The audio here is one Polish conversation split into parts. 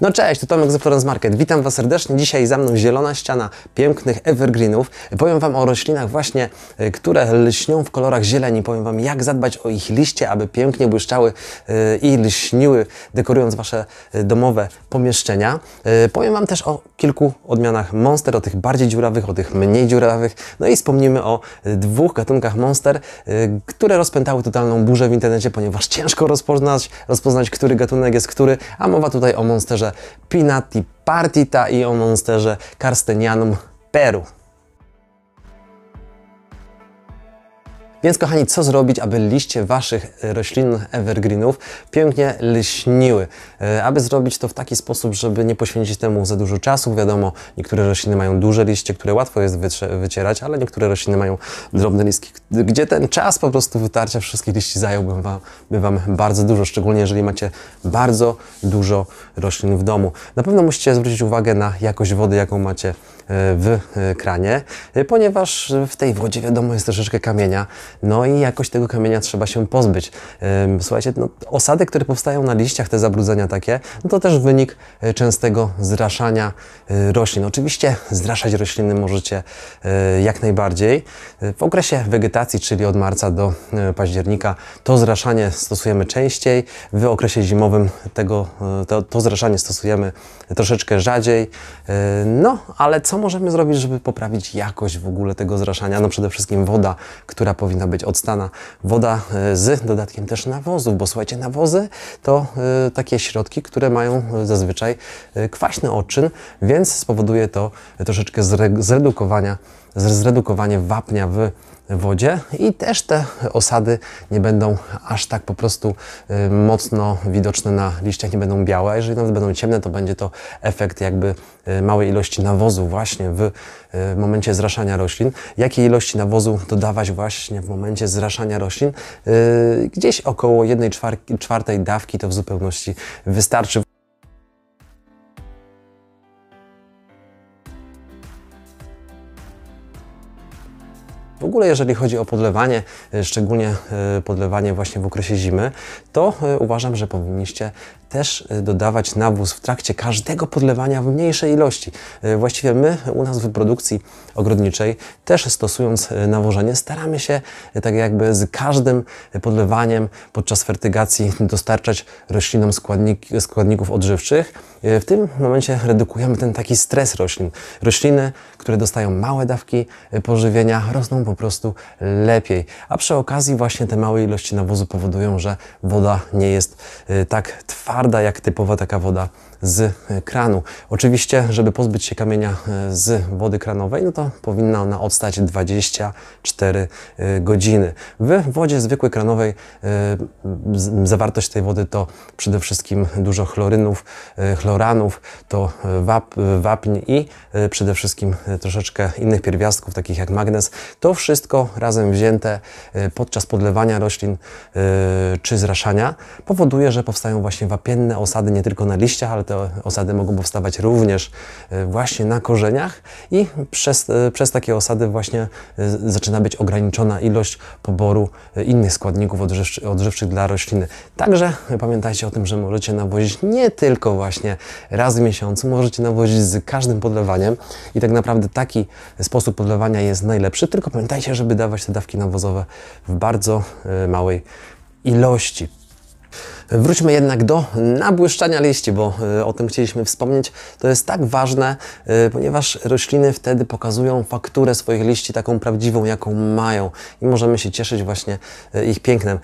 No cześć, to Tomek z Aptorans Market. Witam Was serdecznie. Dzisiaj za mną zielona ściana pięknych evergreenów. Powiem Wam o roślinach właśnie, e, które lśnią w kolorach zieleni. Powiem Wam, jak zadbać o ich liście, aby pięknie błyszczały e, i lśniły, dekorując Wasze e, domowe pomieszczenia. Powiem Wam też o kilku odmianach monster, o tych bardziej dziurawych, o tych mniej dziurawych. No i wspomnimy o dwóch gatunkach monster, które rozpętały totalną burzę w internecie, ponieważ ciężko rozpoznać, rozpoznać który gatunek jest który, a mowa tutaj o monsterze Pinati Partita i o Monsterze Karstenianum Peru. Więc kochani, co zrobić, aby liście Waszych e, roślin evergreenów pięknie lśniły? E, aby zrobić to w taki sposób, żeby nie poświęcić temu za dużo czasu. Wiadomo, niektóre rośliny mają duże liście, które łatwo jest wycierać, ale niektóre rośliny mają drobne listki, gdzie ten czas po prostu wytarcia wszystkich liści zająłby wam, by wam bardzo dużo, szczególnie jeżeli macie bardzo dużo roślin w domu. Na pewno musicie zwrócić uwagę na jakość wody, jaką macie w e, kranie, e, ponieważ w tej wodzie wiadomo jest troszeczkę kamienia, no i jakoś tego kamienia trzeba się pozbyć. Słuchajcie, no, osady, które powstają na liściach, te zabrudzenia takie, no to też wynik e, częstego zraszania roślin. Oczywiście zraszać rośliny możecie jak najbardziej. W okresie wegetacji, czyli od marca do października, to zraszanie stosujemy częściej. W okresie zimowym tego, to, to zraszanie stosujemy troszeczkę rzadziej. No, ale co możemy zrobić, żeby poprawić jakość w ogóle tego zraszania? No przede wszystkim woda, która powinna być odstana. Woda e, z dodatkiem też nawozów, bo słuchajcie, nawozy to e, takie środki, które mają e, zazwyczaj kwaśny odczyn, więc spowoduje to troszeczkę zredukowania, zredukowanie wapnia w wodzie i też te osady nie będą aż tak po prostu y, mocno widoczne na liściach, nie będą białe. Jeżeli nawet będą ciemne, to będzie to efekt jakby y, małej ilości nawozu właśnie w y, momencie zraszania roślin. Jakiej ilości nawozu dodawać właśnie w momencie zraszania roślin? Gdzieś około 1 czwartej dawki to w zupełności wystarczy. W ogóle jeżeli chodzi o podlewanie, e, szczególnie e, podlewanie właśnie w okresie zimy, to e, uważam, że powinniście też e, dodawać nawóz w trakcie każdego podlewania w mniejszej ilości. E, właściwie my u nas w produkcji ogrodniczej też stosując e, nawożenie staramy się tak jakby z każdym podlewaniem podczas fertygacji dostarczać roślinom składnik, składników odżywczych. W tym momencie redukujemy ten taki stres roślin. Rośliny, które dostają małe dawki pożywienia rosną po prostu lepiej, a przy okazji właśnie te małe ilości nawozu powodują, że woda nie jest tak twarda twarda jak typowa taka woda z kranu. Oczywiście, żeby pozbyć się kamienia e, z wody kranowej, no to powinna ona odstać 24 e, godziny. W wodzie zwykłej kranowej e, zawartość tej wody to przede wszystkim dużo chlorynów, chloranów, to wap, wapń i przede wszystkim troszeczkę innych pierwiastków, takich jak magnez. To wszystko razem wzięte podczas podlewania roślin czy zraszania powoduje, że powstają właśnie wapienne osady nie tylko na liściach, ale te osady mogą powstawać również e, właśnie na korzeniach i przez, e, przez takie osady właśnie e, zaczyna być ograniczona ilość poboru innych składników odżywczych, odżywczych dla rośliny. Także pamiętajcie o tym, że możecie nawozić nie tylko właśnie raz w miesiącu, możecie nawozić z każdym podlewaniem i tak naprawdę taki sposób podlewania jest najlepszy, tylko pamiętajcie, żeby dawać te dawki nawozowe w bardzo małej ilości. Wróćmy jednak do nabłyszczania liści, bo e, o tym chcieliśmy wspomnieć. To jest tak ważne, e, ponieważ rośliny wtedy pokazują fakturę swoich liści, taką prawdziwą, jaką mają i możemy się cieszyć właśnie e, ich pięknem.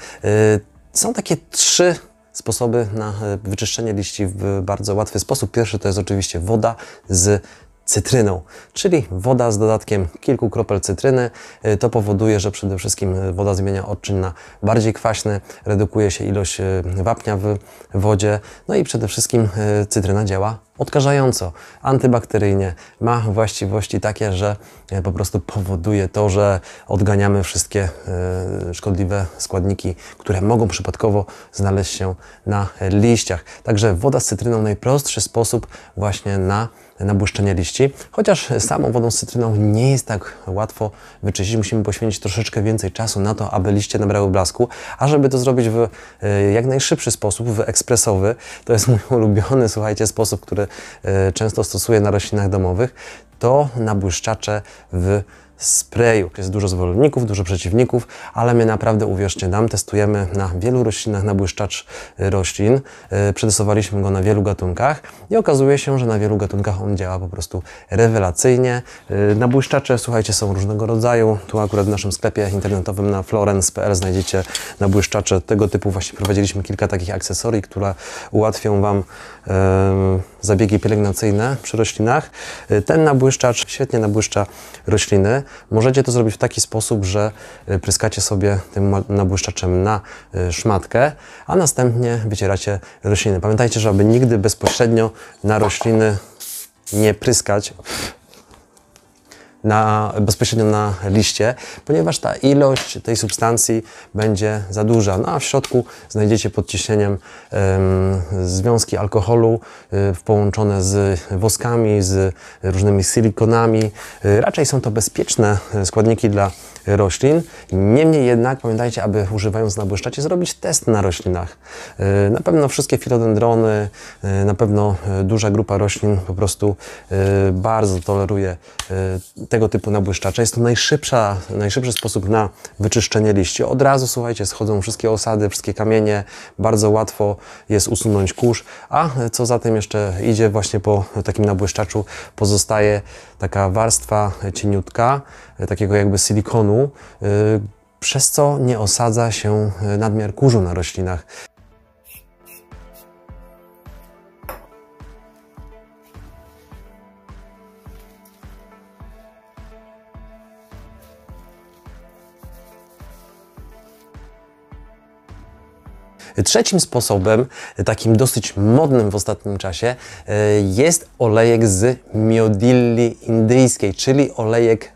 Są takie trzy sposoby na wyczyszczenie liści w bardzo łatwy sposób. Pierwszy to jest oczywiście woda z cytryną, czyli woda z dodatkiem kilku kropel cytryny. Y, to powoduje, że przede wszystkim y, woda zmienia odczyn na bardziej kwaśny, redukuje się ilość y, wapnia w wodzie, no i przede wszystkim cytryna działa odkażająco, antybakteryjnie, ma właściwości takie, że po prostu powoduje to, że odganiamy wszystkie szkodliwe składniki, które mogą przypadkowo znaleźć się na liściach. Także woda z cytryną najprostszy sposób właśnie na nabłyszczenie liści. Chociaż samą wodą z cytryną nie jest tak łatwo wyczyścić, musimy poświęcić troszeczkę więcej czasu na to, aby liście nabrały blasku, a żeby to zrobić w y, jak najszybszy sposób, w ekspresowy, to jest mój ulubiony, słuchajcie, sposób, który y, często stosuję na roślinach domowych, to nabłyszczacze w sprayu. Jest dużo zwolenników, dużo przeciwników, ale my naprawdę, uwierzcie nam, testujemy na wielu roślinach nabłyszczacz roślin. E, Przetestowaliśmy go na wielu gatunkach i okazuje się, że na wielu gatunkach on działa po prostu rewelacyjnie. E, nabłyszczacze, słuchajcie, są różnego rodzaju. Tu akurat w naszym sklepie internetowym na florence.pl znajdziecie nabłyszczacze tego typu. Właśnie prowadziliśmy kilka takich akcesorii, które ułatwią Wam yy, zabiegi pielęgnacyjne przy roślinach. Y, ten nabłyszczacz świetnie nabłyszcza rośliny. Możecie to zrobić w taki sposób, że y, pryskacie sobie tym nabłyszczaczem na y, szmatkę, a następnie wycieracie rośliny. Pamiętajcie, żeby nigdy bezpośrednio na rośliny nie pryskać na, bezpośrednio na liście, ponieważ ta ilość tej substancji będzie za duża. No a w środku znajdziecie pod ciśnieniem ym, związki alkoholu y, połączone z woskami, z różnymi silikonami. Y, raczej są to bezpieczne e, składniki dla roślin. Niemniej jednak pamiętajcie, aby używając nabłyszczacie zrobić test na roślinach. Y, na pewno wszystkie filodendrony, y, na pewno y, duża grupa roślin po prostu bardzo toleruje tego typu nabłyszczacze. Jest to najszybsza, najszybszy sposób na wyczyszczenie liści. Od razu, słuchajcie, schodzą wszystkie osady, wszystkie kamienie, bardzo łatwo jest usunąć kurz, a co za tym jeszcze idzie, właśnie po takim nabłyszczaczu pozostaje taka warstwa cieniutka, E, takiego jakby silikonu, e, przez co nie osadza się e, nadmiar kurzu na roślinach. Trzecim sposobem, takim dosyć modnym w ostatnim czasie, e, jest olejek z miodilli indyjskiej, czyli olejek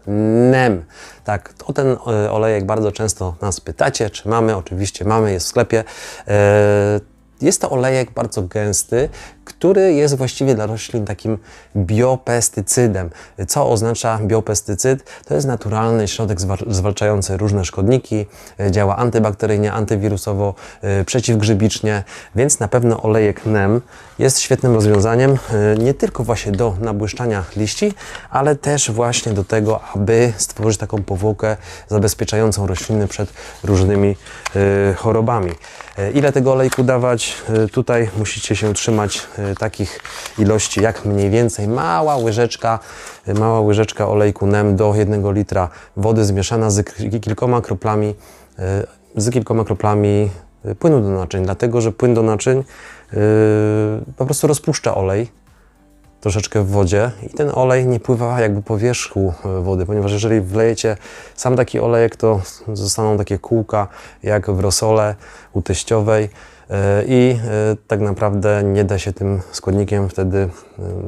NEM. Tak, to ten e, olejek bardzo często nas pytacie, czy mamy. Oczywiście mamy, jest w sklepie. E, jest to olejek bardzo gęsty, który jest właściwie dla roślin takim biopestycydem. Co oznacza biopestycyd? To jest naturalny środek zwalczający różne szkodniki, e, działa antybakteryjnie, antywirusowo, e, przeciwgrzybicznie, więc na pewno olejek NEM jest świetnym rozwiązaniem e, nie tylko właśnie do nabłyszczania liści, ale też właśnie do tego, aby stworzyć taką powłokę zabezpieczającą rośliny przed różnymi chorobami. Ile tego olejku dawać? Tutaj musicie się trzymać Y, takich ilości, jak mniej więcej mała łyżeczka, y, mała łyżeczka olejku NEM do 1 litra wody zmieszana z kilkoma kroplami, y, z kilkoma kroplami płynu do naczyń, dlatego że płyn do naczyń po prostu rozpuszcza olej troszeczkę w wodzie i ten olej nie pływa jakby po wierzchu wody, ponieważ jeżeli wlejecie sam taki olejek, to zostaną takie kółka jak w rosole u teściowej i e, tak naprawdę nie da się tym składnikiem wtedy e,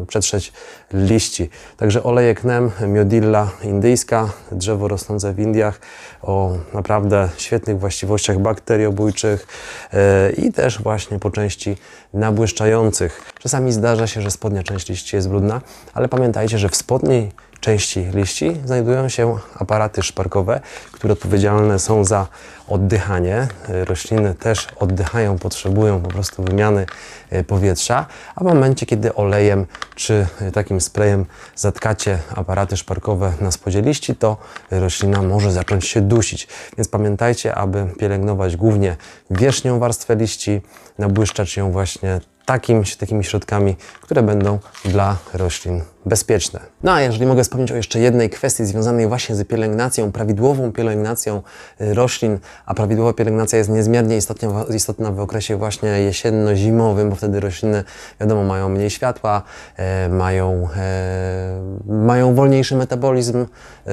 przetrzeć liści. Także olejek NEM, miodilla indyjska, drzewo rosnące w Indiach o naprawdę świetnych właściwościach bakteriobójczych e, i też właśnie po części nabłyszczających. Czasami zdarza się, że spodnia część liści jest brudna, ale pamiętajcie, że w spodniej części liści znajdują się aparaty szparkowe, które odpowiedzialne są za oddychanie. E, Rośliny też oddychają, potrzebują po prostu wymiany e, powietrza, a w momencie, kiedy olejem czy e, takim sprayem zatkacie aparaty szparkowe na spodzie liści, to roślina może zacząć się dusić. Więc pamiętajcie, aby pielęgnować głównie wierzchnią warstwę liści, nabłyszczać ją właśnie takim, takimi środkami, które będą dla roślin bezpieczne. No a jeżeli mogę wspomnieć o jeszcze jednej kwestii związanej właśnie z pielęgnacją, prawidłową pielęgnacją y, roślin, a prawidłowa pielęgnacja jest niezmiernie istotna, istotna w okresie właśnie jesienno-zimowym, bo wtedy rośliny, wiadomo, mają mniej światła, e, mają, e, mają wolniejszy metabolizm, e,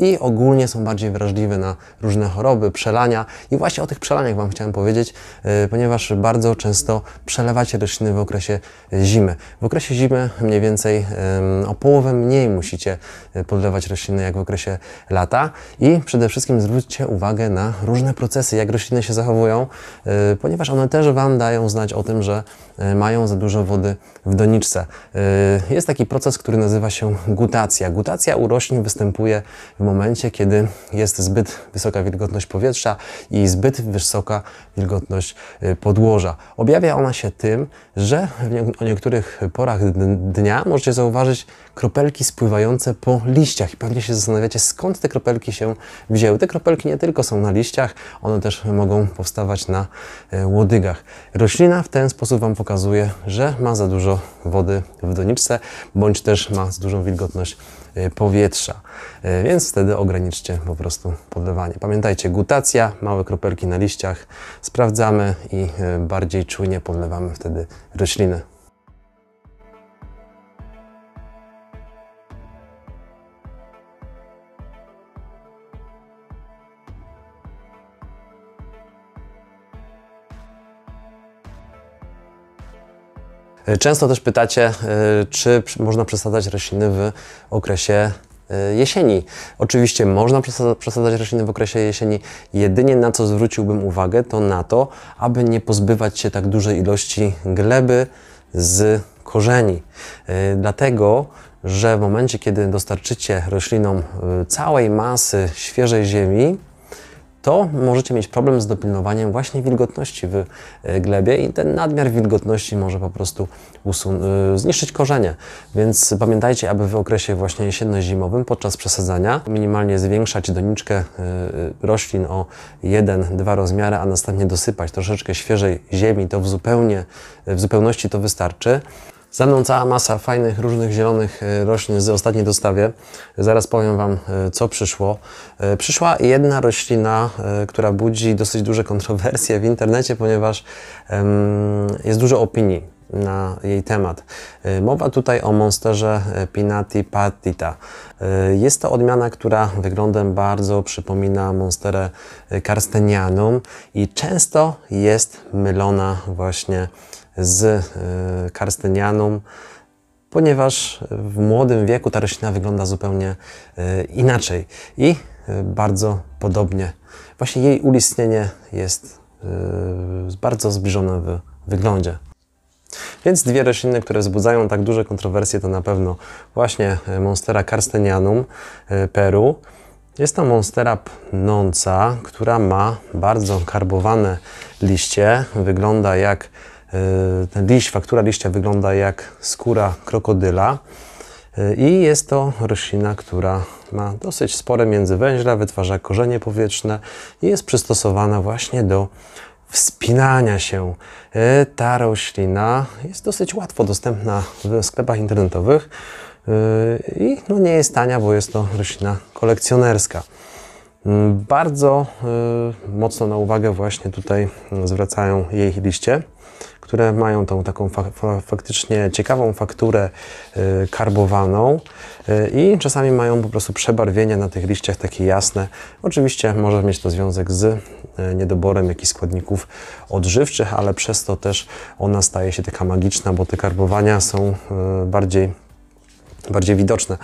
i ogólnie są bardziej wrażliwe na różne choroby, przelania. I właśnie o tych przelaniach Wam chciałem powiedzieć, e, ponieważ bardzo często przelewacie rośliny w okresie e, zimy. W okresie zimy mniej więcej o połowę mniej musicie e, podlewać rośliny jak w okresie lata i przede wszystkim zwróćcie uwagę na różne procesy, jak rośliny się zachowują, ponieważ one też Wam dają znać o tym, że mają za dużo wody w doniczce. Jest taki proces, który nazywa się gutacja. Gutacja u roślin występuje w momencie, kiedy jest zbyt wysoka wilgotność powietrza i zbyt wysoka wilgotność y, podłoża. Objawia ona się tym, że o niektórych porach dnia możecie zauważyć kropelki spływające po liściach i pewnie się zastanawiacie, skąd te kropelki się wzięły. Te kropelki nie tylko są na liściach, one też mogą powstawać na e, łodygach. Roślina w ten sposób Wam pokazuje, że ma za dużo wody w doniczce, bądź też ma z dużą wilgotność Y, powietrza. Y, więc wtedy ograniczcie po prostu podlewanie. Pamiętajcie, gutacja, małe kropelki na liściach, sprawdzamy i y, bardziej czujnie podlewamy wtedy rośliny. E, często też pytacie, e, czy można przesadzać rośliny w okresie e, jesieni. Oczywiście można przesadzać rośliny w okresie jesieni. Jedynie na co zwróciłbym uwagę, to na to, aby nie pozbywać się tak dużej ilości gleby z korzeni. Dlatego, że w momencie, kiedy dostarczycie roślinom całej masy świeżej ziemi, to możecie mieć problem z dopilnowaniem właśnie wilgotności w e, glebie i ten nadmiar wilgotności może po prostu e, zniszczyć korzenie. Więc pamiętajcie, aby w okresie właśnie jesienno-zimowym podczas przesadzania minimalnie zwiększać doniczkę e, roślin o 1-2 rozmiary, a następnie dosypać troszeczkę świeżej ziemi. To w, zupełnie, w zupełności to wystarczy. Ze mną cała masa fajnych, różnych zielonych e, roślin z ostatniej dostawie. Zaraz powiem Wam, e, co przyszło. E, przyszła jedna roślina, która budzi dosyć duże kontrowersje w internecie, ponieważ jest dużo opinii na jej temat. Mowa tutaj o monsterze Pinati Patita. Jest to odmiana, która wyglądem bardzo przypomina monsterę karstenianum i często jest mylona właśnie z e, karstenianą, ponieważ w młodym wieku ta roślina wygląda zupełnie e, inaczej i e, bardzo podobnie. Właśnie jej ulistnienie jest bardzo zbliżone w wyglądzie. Więc dwie rośliny, które wzbudzają tak duże kontrowersje, to na pewno właśnie Monstera carstenianum Peru. Jest to Monstera pnąca, która ma bardzo karbowane liście, wygląda jak E, ten liść, faktura liścia wygląda jak skóra krokodyla e, i jest to roślina, która ma dosyć spore międzywęźla, wytwarza korzenie powietrzne i jest przystosowana właśnie do wspinania się. E, ta roślina jest dosyć łatwo dostępna w sklepach internetowych i no nie jest tania, bo jest to roślina kolekcjonerska. Mm, bardzo mocno na uwagę właśnie tutaj mm, zwracają jej liście które mają tą taką fa faktycznie ciekawą fakturę y, karbowaną y, i czasami mają po prostu przebarwienia na tych liściach takie jasne. Oczywiście może mieć to związek z y, niedoborem jakichś składników odżywczych, ale przez to też ona staje się taka magiczna, bo te karbowania są y, bardziej bardziej widoczne.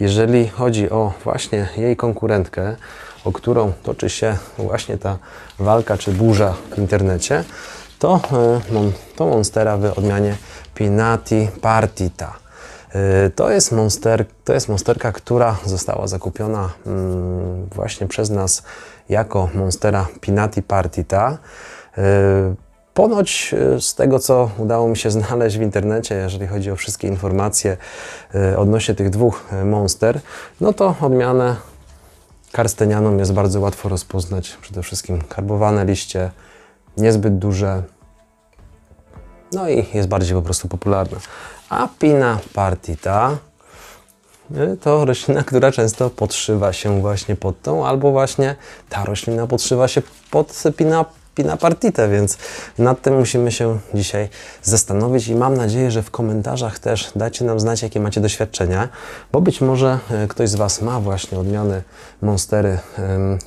Jeżeli chodzi o właśnie jej konkurentkę, o którą toczy się właśnie ta walka czy burza w internecie, to, e, to monstera w odmianie Pinati Partita. E, to jest, monster, to jest monsterka, która została zakupiona mm, właśnie przez nas jako monstera Pinati Partita. E, ponoć z tego, co udało mi się znaleźć w internecie, jeżeli chodzi o wszystkie informacje odnośnie tych dwóch monster, no to odmianę karstenianą jest bardzo łatwo rozpoznać. Przede wszystkim karbowane liście, niezbyt duże, no i jest bardziej po prostu popularna. A pina partita y, to roślina, która często podszywa się właśnie pod tą, albo właśnie ta roślina podszywa się pod pina pina partite, więc nad tym musimy się dzisiaj zastanowić i mam nadzieję, że w komentarzach też dajcie nam znać, jakie macie doświadczenia, bo być może e, ktoś z Was ma właśnie odmiany Monstery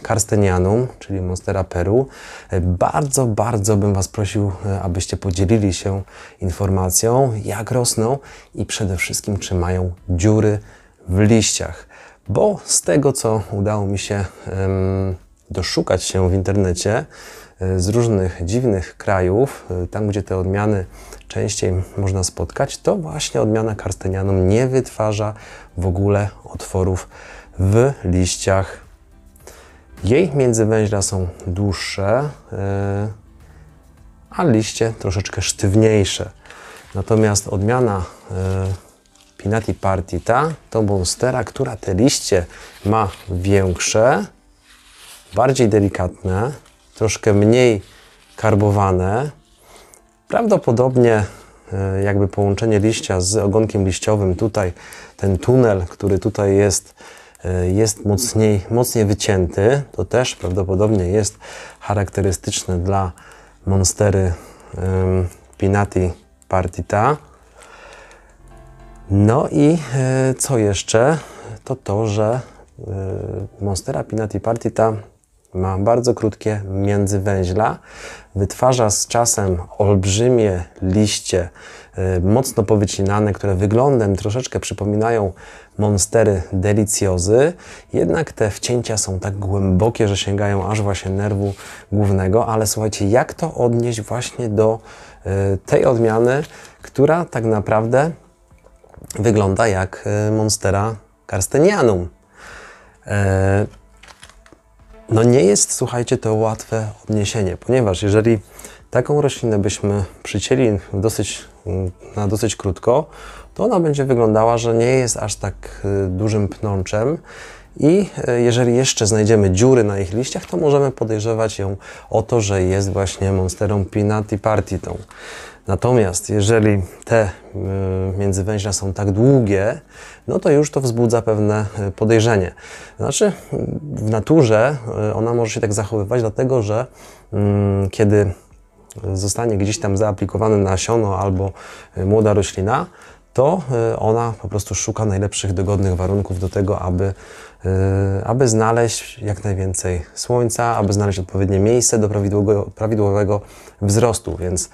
Karstenianum, czyli Monstera Peru. E, bardzo, bardzo bym Was prosił, e, abyście podzielili się informacją, jak rosną i przede wszystkim, czy mają dziury w liściach. Bo z tego, co udało mi się doszukać się w internecie, E, z różnych dziwnych krajów, e, tam gdzie te odmiany częściej można spotkać, to właśnie odmiana karstenianum nie wytwarza w ogóle otworów w liściach. Jej międzywęźla są dłuższe, e, a liście troszeczkę sztywniejsze. Natomiast odmiana Pinati Partita to monstera, która te liście ma większe, bardziej delikatne, troszkę mniej karbowane. Prawdopodobnie e, jakby połączenie liścia z ogonkiem liściowym tutaj, ten tunel, który tutaj jest, e, jest mocniej, mocniej wycięty. To też prawdopodobnie jest charakterystyczne dla monstery Pinati Partita. No i e, co jeszcze? To to, że Monstera Pinati Partita ma bardzo krótkie międzywęźla, wytwarza z czasem olbrzymie liście, y, mocno powycinane, które wyglądem troszeczkę przypominają monstery deliciozy, jednak te wcięcia są tak głębokie, że sięgają aż właśnie nerwu głównego, ale słuchajcie, jak to odnieść właśnie do y, tej odmiany, która tak naprawdę wygląda jak y, monstera karstenianum. No nie jest, słuchajcie, to łatwe odniesienie, ponieważ jeżeli taką roślinę byśmy przycięli dosyć, na dosyć krótko, to ona będzie wyglądała, że nie jest aż tak y, dużym pnączem i y, jeżeli jeszcze znajdziemy dziury na ich liściach, to możemy podejrzewać ją o to, że jest właśnie Monsterą Pinati Partitą. Natomiast jeżeli te e, międzywęźla są tak długie, no to już to wzbudza pewne e, podejrzenie. Znaczy, w naturze e, ona może się tak zachowywać, dlatego że mm, kiedy zostanie gdzieś tam zaaplikowane nasiono albo młoda roślina, to ona po prostu szuka najlepszych, dogodnych warunków do tego, aby, aby znaleźć jak najwięcej słońca, aby znaleźć odpowiednie miejsce do prawidłowego, prawidłowego wzrostu. Więc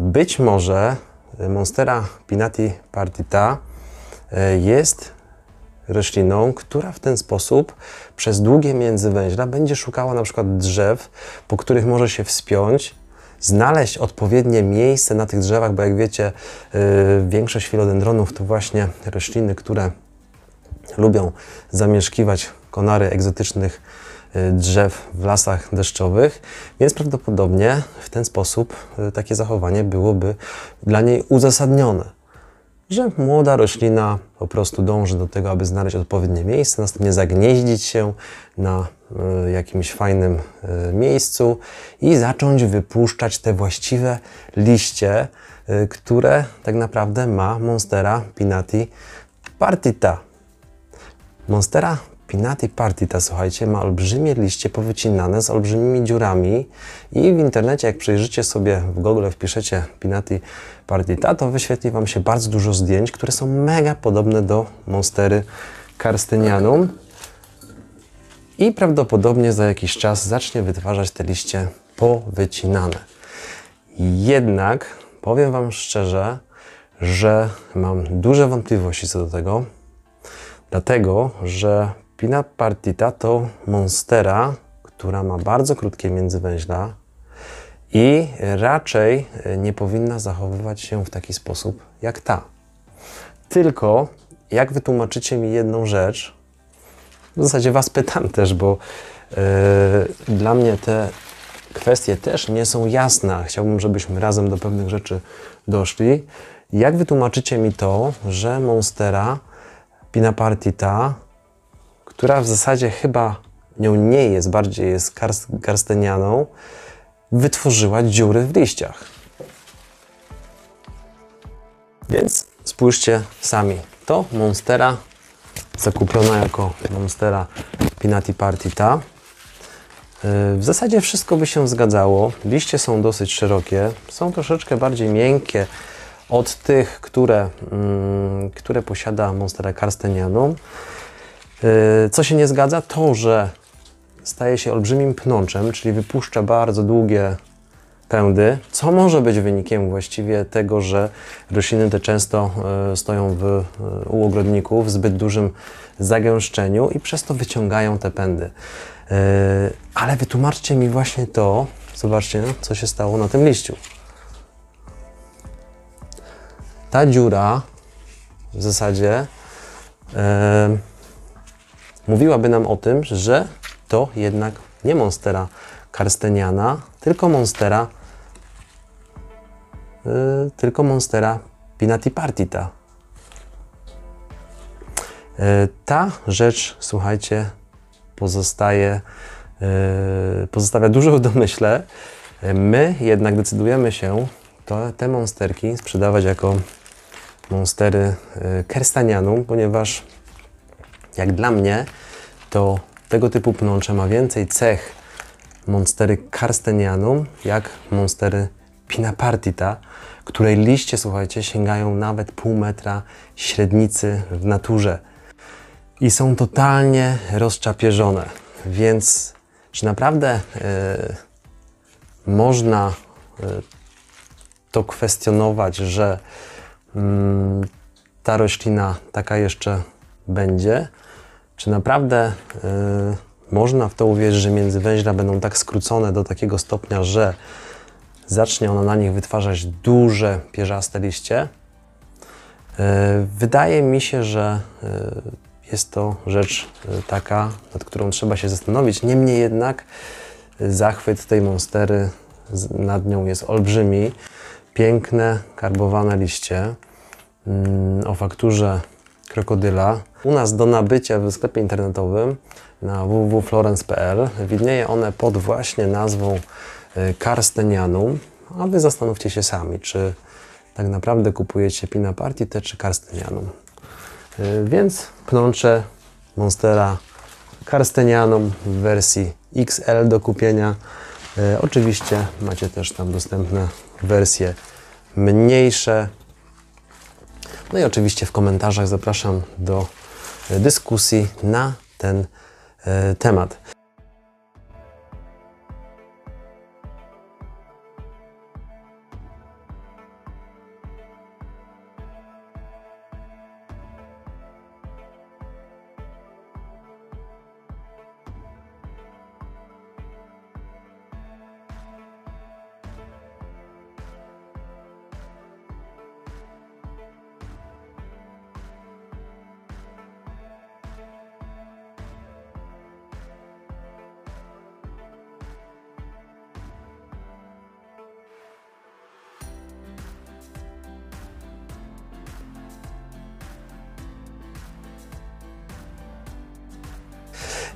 być może y, Monstera pinati partita y, jest rośliną, która w ten sposób przez długie międzywęźla będzie szukała na przykład drzew, po których może się wspiąć, znaleźć odpowiednie miejsce na tych drzewach, bo jak wiecie, yy, większość filodendronów to właśnie rośliny, które lubią zamieszkiwać konary egzotycznych Y, drzew w lasach deszczowych, więc prawdopodobnie w ten sposób y, takie zachowanie byłoby dla niej uzasadnione. Że młoda roślina po prostu dąży do tego, aby znaleźć odpowiednie miejsce, następnie zagnieździć się na y, jakimś fajnym miejscu i zacząć wypuszczać te właściwe liście, które tak naprawdę ma Monstera Pinati Partita. Monstera Pinati Partita, słuchajcie, ma olbrzymie liście powycinane z olbrzymimi dziurami i w internecie, jak przejrzycie sobie w Google, wpiszecie Pinati Partita, to wyświetli Wam się bardzo dużo zdjęć, które są mega podobne do Monstery Karstenianum i prawdopodobnie za jakiś czas zacznie wytwarzać te liście powycinane. Jednak powiem Wam szczerze, że mam duże wątpliwości co do tego, dlatego że Spina partita to monstera, która ma bardzo krótkie międzywęźla i raczej e, nie powinna zachowywać się w taki sposób jak ta. Tylko jak wytłumaczycie mi jedną rzecz, w zasadzie Was pytam też, bo yy, dla mnie te kwestie też nie są jasne. Chciałbym, żebyśmy razem do pewnych rzeczy doszli. Jak wytłumaczycie mi to, że Monstera Pina Partita która w zasadzie chyba nią nie jest, bardziej jest karstenianą. garstenianą, wytworzyła dziury w liściach. Więc spójrzcie sami. To Monstera, zakupiona jako Monstera Pinati partita. Yy, w zasadzie wszystko by się zgadzało. Liście są dosyć szerokie, są troszeczkę bardziej miękkie od tych, które, mm, które posiada Monstera karstenianą. E, co się nie zgadza? To, że staje się olbrzymim pnączem, czyli wypuszcza bardzo długie pędy, co może być wynikiem właściwie tego, że rośliny te często e, stoją w, e, u ogrodników w zbyt dużym zagęszczeniu i przez to wyciągają te pędy. Ale wytłumaczcie mi właśnie to, zobaczcie, co się stało na tym liściu. Ta dziura w zasadzie mówiłaby nam o tym, że to jednak nie monstera karsteniana, tylko monstera yy, tylko monstera pinatipartita. Y, ta rzecz, słuchajcie, pozostaje, y, pozostawia dużo w domyśle. My jednak decydujemy się to, te monsterki sprzedawać jako monstery y, kerstanianum, ponieważ jak dla mnie, to tego typu pnącze ma więcej cech monstery karstenianum, jak monstery pinapartita, której liście, słuchajcie, sięgają nawet pół metra średnicy w naturze i są totalnie rozczapierzone. Więc czy naprawdę yy, można yy, to kwestionować, że yy, ta roślina taka jeszcze będzie, czy naprawdę y, można w to uwierzyć, że międzywęźla będą tak skrócone do takiego stopnia, że zacznie ona na nich wytwarzać duże pierzaste liście? Y, wydaje mi się, że y, jest to rzecz y, taka, nad którą trzeba się zastanowić. Niemniej jednak zachwyt tej monstery nad nią jest olbrzymi. Piękne, karbowane liście mm, o fakturze krokodyla, u nas do nabycia w sklepie internetowym na www.florence.pl widnieje one pod właśnie nazwą y, Karstenianum, a Wy zastanówcie się sami, czy tak naprawdę kupujecie Pina te czy Karstenianum. Y, więc pnącze Monstera Karstenianum w wersji XL do kupienia. Y, oczywiście macie też tam dostępne wersje mniejsze. No i oczywiście w komentarzach zapraszam do dyskusji na ten e, temat.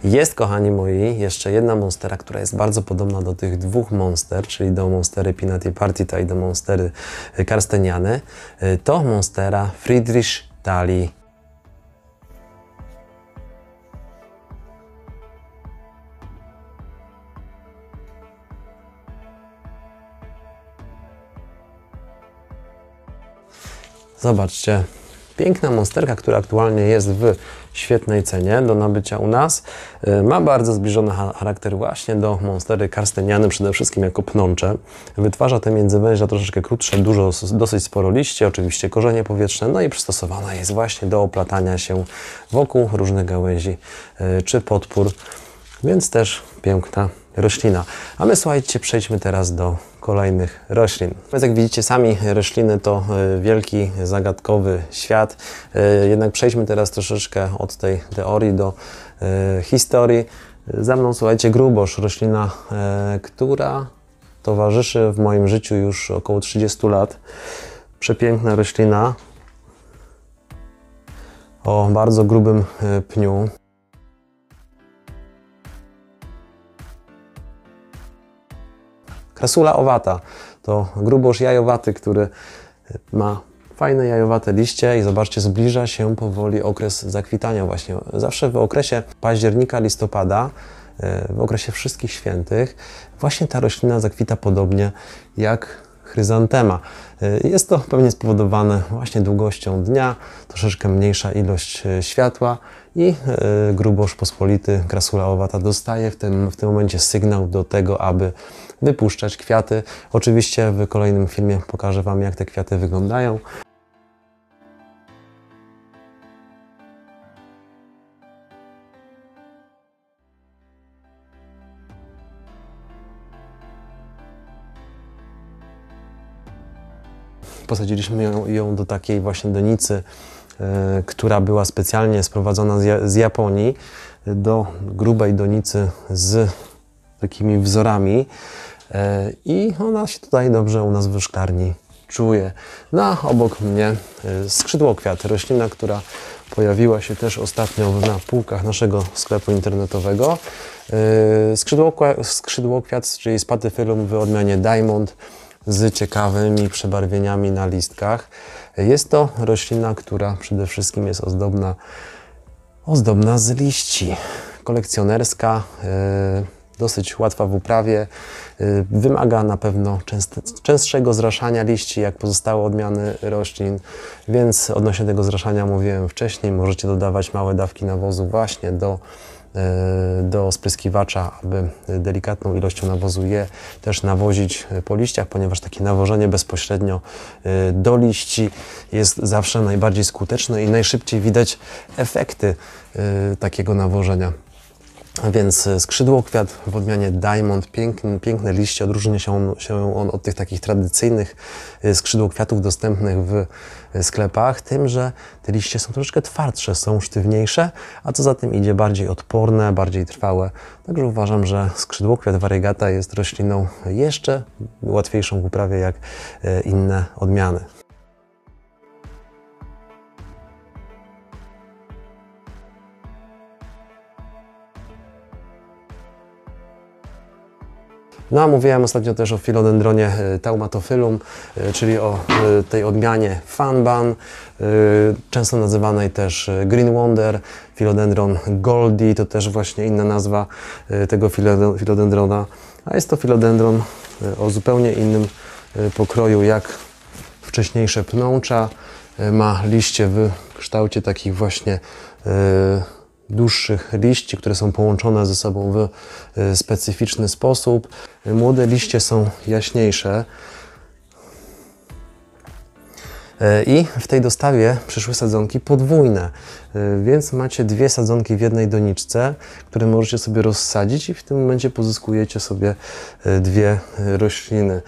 Jest, kochani moi, jeszcze jedna monstera, która jest bardzo podobna do tych dwóch monster, czyli do monstery Pinati Partita i do monstery Karsteniany. Y, to monstera Friedrich Dali Zobaczcie, Piękna monsterka, która aktualnie jest w świetnej cenie do nabycia u nas. Y, ma bardzo zbliżony charakter właśnie do monstery karsteniany, przede wszystkim jako pnącze. Wytwarza te międzywęźla troszeczkę krótsze, dużo, dosyć sporo liści, oczywiście korzenie powietrzne, no i przystosowana jest właśnie do oplatania się wokół różnych gałęzi y, czy podpór, więc też piękna roślina. A my słuchajcie, przejdźmy teraz do kolejnych roślin. Więc jak widzicie sami, rośliny to e, wielki, zagadkowy świat. E, jednak przejdźmy teraz troszeczkę od tej teorii do e, historii. Za mną, słuchajcie, grubosz, roślina, która towarzyszy w moim życiu już około 30 lat. Przepiękna roślina o bardzo grubym pniu. Krasula owata to grubosz jajowaty, który ma fajne jajowate liście i zobaczcie, zbliża się powoli okres zakwitania właśnie. Zawsze w okresie października, listopada, e, w okresie wszystkich świętych, właśnie ta roślina zakwita podobnie jak chryzantema. E, jest to pewnie spowodowane właśnie długością dnia, troszeczkę mniejsza ilość e, światła i grubosz pospolity, krasula owata dostaje w tym, w tym momencie sygnał do tego, aby wypuszczać kwiaty. Oczywiście w kolejnym filmie pokażę Wam, jak te kwiaty wyglądają. Posadziliśmy ją, ją do takiej właśnie donicy, e, która była specjalnie sprowadzona z, Japonii do grubej donicy z takimi wzorami e, i ona się tutaj dobrze u nas w szklarni czuje. Na no, obok mnie e, skrzydło kwiat, roślina, która pojawiła się też ostatnio na półkach naszego sklepu internetowego. E, skrzydło, skrzydło kwiat, czyli z w odmianie Diamond z ciekawymi przebarwieniami na listkach. Jest to roślina, która przede wszystkim jest ozdobna, ozdobna z liści. Kolekcjonerska, yy, dosyć łatwa w uprawie. Y, wymaga na pewno częstszego zraszania liści jak pozostałe odmiany roślin, więc odnośnie tego zraszania mówiłem wcześniej, możecie dodawać małe dawki nawozu właśnie do y, do spryskiwacza, aby delikatną ilością nawozu je też nawozić y, po liściach, ponieważ takie nawożenie bezpośrednio do liści jest zawsze najbardziej skuteczne i najszybciej widać efekty takiego nawożenia. Więc e, skrzydło kwiat w odmianie Diamond, piękne liście, odróżnia się on, się on od tych takich tradycyjnych e, skrzydło kwiatów dostępnych w e, sklepach, tym, że te liście są troszeczkę twardsze, są sztywniejsze, a co za tym idzie bardziej odporne, bardziej trwałe. Także uważam, że skrzydło kwiat variegata jest rośliną jeszcze łatwiejszą w uprawie jak inne odmiany. No a mówiłem ostatnio też o filodendronie y, taumatophyllum, y, czyli o y, tej odmianie fanban, często nazywanej też green wonder, filodendron Goldie, to też właśnie inna nazwa tego filodendrona, a jest to filodendron o zupełnie innym pokroju jak wcześniejsze pnącza, ma liście w kształcie takich właśnie dłuższych liści, które są połączone ze sobą w e, specyficzny sposób. Młode liście są jaśniejsze. E, I w tej dostawie przyszły sadzonki podwójne, e, więc macie dwie sadzonki w jednej doniczce, które możecie sobie rozsadzić i w tym momencie pozyskujecie sobie dwie rośliny.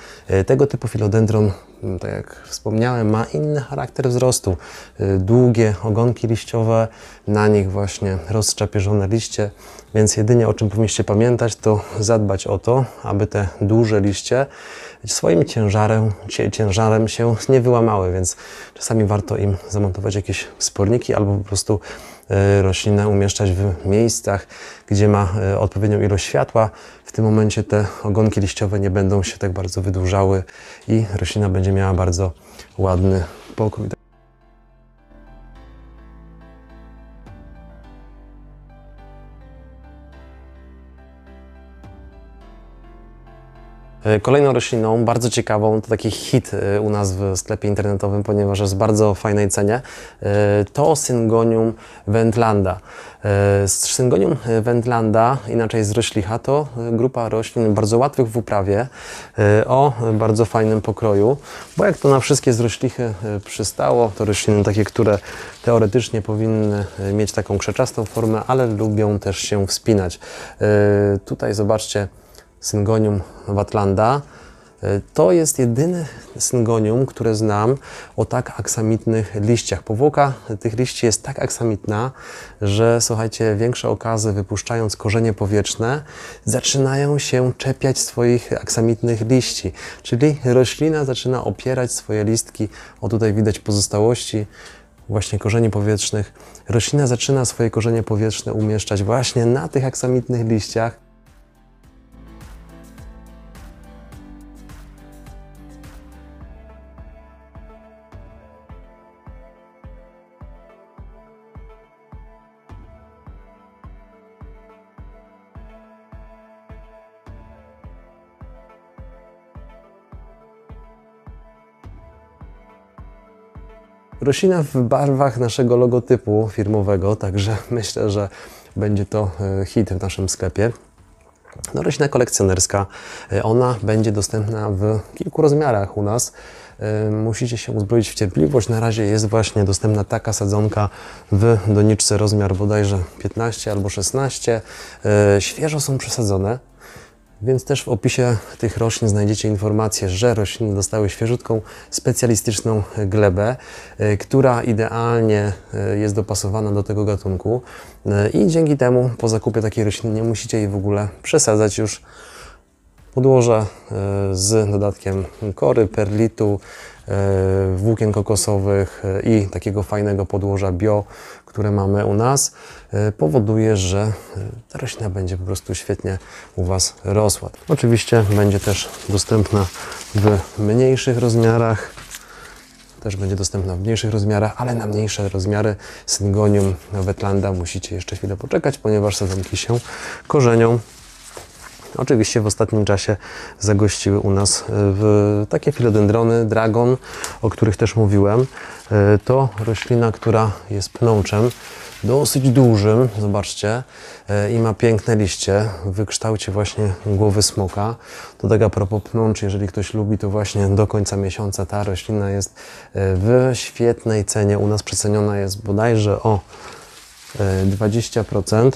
Tego typu filodendron Mm, tak jak wspomniałem, ma inny charakter wzrostu. Y, długie ogonki liściowe, na nich właśnie rozczapieżone liście, więc jedynie o czym powinniście pamiętać, to zadbać o to, aby te duże liście swoim ciężarem, ciężarem się nie wyłamały, więc czasami warto im zamontować jakieś sporniki albo po prostu E, roślinę umieszczać w miejscach, gdzie ma e, odpowiednią ilość światła. W tym momencie te ogonki liściowe nie będą się tak bardzo wydłużały i roślina będzie miała bardzo ładny pokój. E, kolejną rośliną, bardzo ciekawą, to taki hit e, u nas w sklepie internetowym, ponieważ jest w bardzo fajnej cenie, e, to Syngonium wentlanda. Syngonium wentlanda, inaczej z roślicha, to grupa roślin bardzo łatwych w uprawie, o bardzo fajnym pokroju, bo jak to na wszystkie z roślichy przystało, to rośliny takie, które teoretycznie powinny mieć taką krzeczastą formę, ale lubią też się wspinać. Tutaj zobaczcie, syngonium watlanda. Y, to jest jedyne syngonium, które znam o tak aksamitnych liściach. Powłoka tych liści jest tak aksamitna, że słuchajcie, większe okazy wypuszczając korzenie powietrzne zaczynają się czepiać swoich aksamitnych liści. Czyli roślina zaczyna opierać swoje listki, o tutaj widać pozostałości właśnie korzeni powietrznych. Roślina zaczyna swoje korzenie powietrzne umieszczać właśnie na tych aksamitnych liściach. Roślina w barwach naszego logotypu firmowego, także myślę, że będzie to e, hit w naszym sklepie. No, roślina kolekcjonerska, e, ona będzie dostępna w kilku rozmiarach u nas. E, musicie się uzbroić w cierpliwość. Na razie jest właśnie dostępna taka sadzonka w doniczce rozmiar bodajże 15 albo 16. Świeżo są przesadzone, więc też w opisie tych roślin znajdziecie informację, że rośliny dostały świeżutką, specjalistyczną glebę, e, która idealnie e, jest dopasowana do tego gatunku e, i dzięki temu po zakupie takiej rośliny nie musicie jej w ogóle przesadzać już podłoże z dodatkiem kory, perlitu, E, włókien kokosowych e, i takiego fajnego podłoża bio, które mamy u nas, e, powoduje, że ta roślina będzie po prostu świetnie u Was rosła. Oczywiście będzie też dostępna w mniejszych rozmiarach, też będzie dostępna w mniejszych rozmiarach, ale na mniejsze rozmiary syngonium wetlanda musicie jeszcze chwilę poczekać, ponieważ sadzonki się korzenią. Oczywiście w ostatnim czasie zagościły u nas e, w takie filodendrony, dragon, o których też mówiłem. E, to roślina, która jest pnączem dosyć dużym, zobaczcie, e, i ma piękne liście w wykształcie właśnie głowy smoka. To tak a propos pnącz, jeżeli ktoś lubi, to właśnie do końca miesiąca ta roślina jest w świetnej cenie. U nas przeceniona jest bodajże o 20%.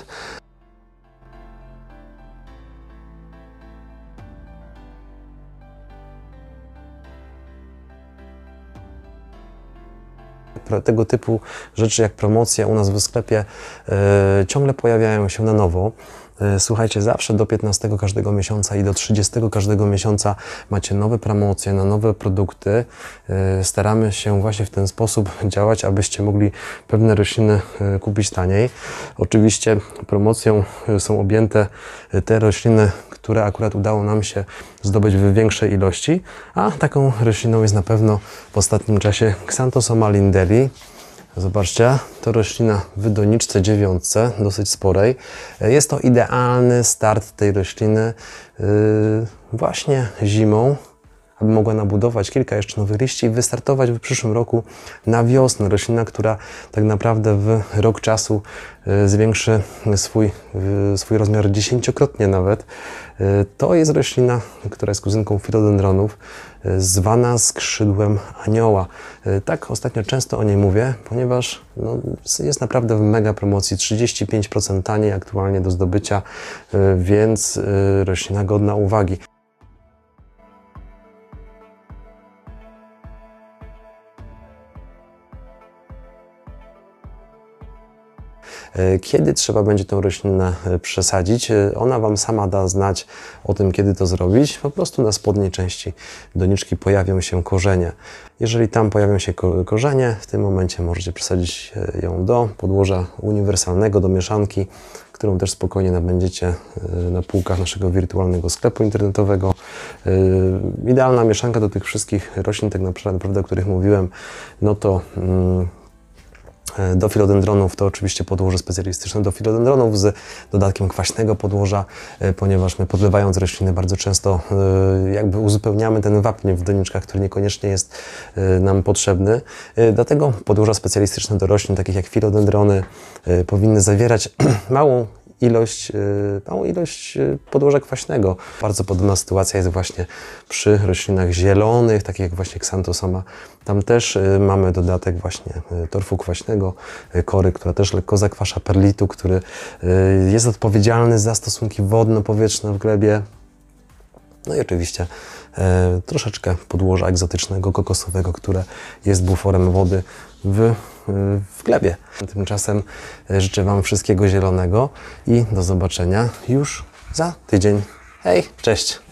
tego typu rzeczy jak promocja u nas w sklepie e, ciągle pojawiają się na nowo. E, słuchajcie, zawsze do 15 każdego miesiąca i do 30 każdego miesiąca macie nowe promocje na nowe produkty. E, staramy się właśnie w ten sposób działać, abyście mogli pewne rośliny e, kupić taniej. Oczywiście promocją są objęte te rośliny, które akurat udało nam się zdobyć w większej ilości, a taką rośliną jest na pewno w ostatnim czasie Xanthosoma lindeli, Zobaczcie, to roślina w doniczce dziewiątce, dosyć sporej. E, jest to idealny start tej rośliny yy, właśnie zimą, aby mogła nabudować kilka jeszcze nowych liści i wystartować w przyszłym roku na wiosnę. Roślina, która tak naprawdę w rok czasu e, zwiększy swój, swój rozmiar dziesięciokrotnie nawet. E, to jest roślina, która jest kuzynką filodendronów, e, zwana skrzydłem anioła. E, tak ostatnio często o niej mówię, ponieważ no, jest naprawdę w mega promocji, 35% taniej aktualnie do zdobycia, więc roślina godna uwagi. E, kiedy trzeba będzie tą roślinę e, przesadzić. E, ona Wam sama da znać o tym, kiedy to zrobić. Po prostu na spodniej części doniczki pojawią się korzenie. Jeżeli tam pojawią się korzenie, w tym momencie możecie przesadzić ją do podłoża uniwersalnego, do mieszanki, którą też spokojnie nabędziecie na półkach naszego wirtualnego sklepu internetowego. Idealna mieszanka do tych wszystkich roślin, tak naprawdę, o których mówiłem, no to mm, E, do filodendronów to oczywiście podłoże specjalistyczne do filodendronów z dodatkiem kwaśnego podłoża, e, ponieważ my podlewając rośliny bardzo często e, jakby uzupełniamy ten wapń w doniczkach, który niekoniecznie jest nam potrzebny. Dlatego podłoża specjalistyczne do roślin takich jak filodendrony powinny zawierać małą ilość, małą y, ilość y, podłoża kwaśnego. Bardzo podobna sytuacja jest właśnie przy roślinach zielonych, takich jak właśnie ksantosoma. Tam też y, mamy dodatek właśnie torfu kwaśnego, kory, która też lekko zakwasza perlitu, który jest odpowiedzialny za stosunki wodno-powietrzne w glebie. No i oczywiście e, troszeczkę podłoża egzotycznego, kokosowego, które jest buforem wody w, e, w glebie. Tymczasem e, życzę Wam wszystkiego zielonego i do zobaczenia już za tydzień. Hej, cześć!